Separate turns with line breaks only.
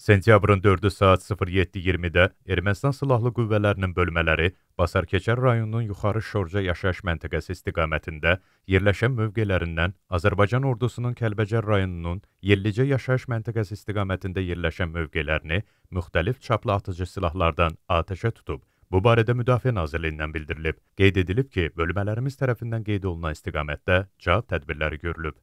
Sentyabrın 4-ü saat 07:20-də Ermənistan silahlı qüvvələrinin bölmələri Basarkeçər rayonunun Yuxarı Şorca yaşayış məntəqəsi istiqamətində yerləşən mövqelərindən Azərbaycan ordusunun Kəlbəcər rayonunun Yellicə yaşayış məntəqəsi istiqamətində yerləşən mövqelərini müxtəlif çaplı atıcı silahlardan atəşə tutub. Bu barədə Müdafiə Nazirliyindən bildirilib. Qeyd edilib ki, bölmələrimiz tərəfindən qeyd olunan istiqamətdə cavab tədbirləri görülüb.